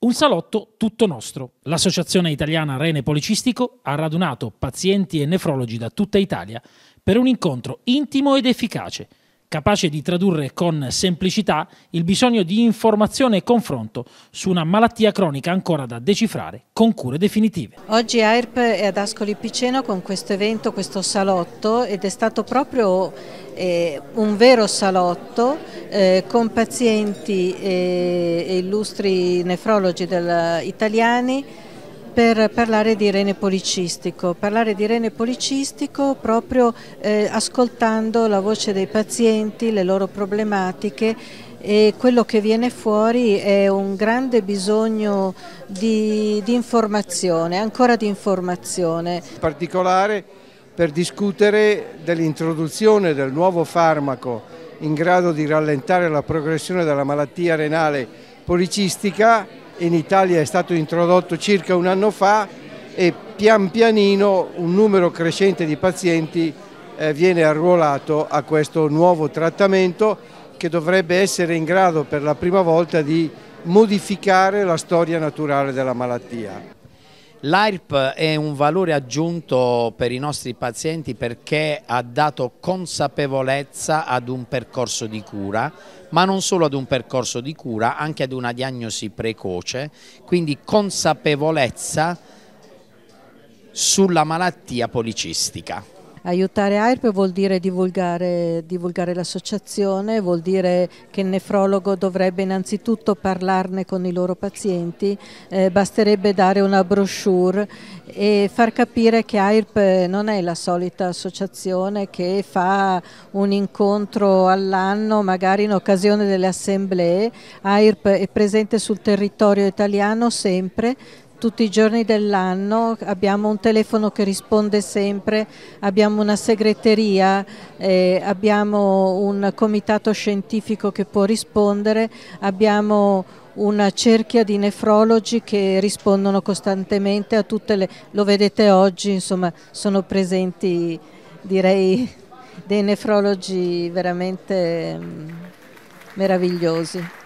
Un salotto tutto nostro. L'Associazione Italiana Rene Policistico ha radunato pazienti e nefrologi da tutta Italia per un incontro intimo ed efficace – capace di tradurre con semplicità il bisogno di informazione e confronto su una malattia cronica ancora da decifrare con cure definitive. Oggi AIRP è ad Ascoli Piceno con questo evento, questo salotto ed è stato proprio eh, un vero salotto eh, con pazienti eh, e illustri nefrologi del, italiani per parlare di rene policistico, parlare di rene policistico proprio eh, ascoltando la voce dei pazienti, le loro problematiche e quello che viene fuori è un grande bisogno di, di informazione, ancora di informazione. In particolare per discutere dell'introduzione del nuovo farmaco in grado di rallentare la progressione della malattia renale policistica in Italia è stato introdotto circa un anno fa e pian pianino un numero crescente di pazienti eh, viene arruolato a questo nuovo trattamento che dovrebbe essere in grado per la prima volta di modificare la storia naturale della malattia. L'AIRP è un valore aggiunto per i nostri pazienti perché ha dato consapevolezza ad un percorso di cura, ma non solo ad un percorso di cura, anche ad una diagnosi precoce, quindi consapevolezza sulla malattia policistica. Aiutare AIRP vuol dire divulgare, divulgare l'associazione, vuol dire che il nefrologo dovrebbe innanzitutto parlarne con i loro pazienti, eh, basterebbe dare una brochure e far capire che AIRP non è la solita associazione che fa un incontro all'anno, magari in occasione delle assemblee, AIRP è presente sul territorio italiano sempre, tutti i giorni dell'anno, abbiamo un telefono che risponde sempre, abbiamo una segreteria, eh, abbiamo un comitato scientifico che può rispondere, abbiamo una cerchia di nefrologi che rispondono costantemente a tutte le... lo vedete oggi, insomma, sono presenti direi dei nefrologi veramente mm, meravigliosi.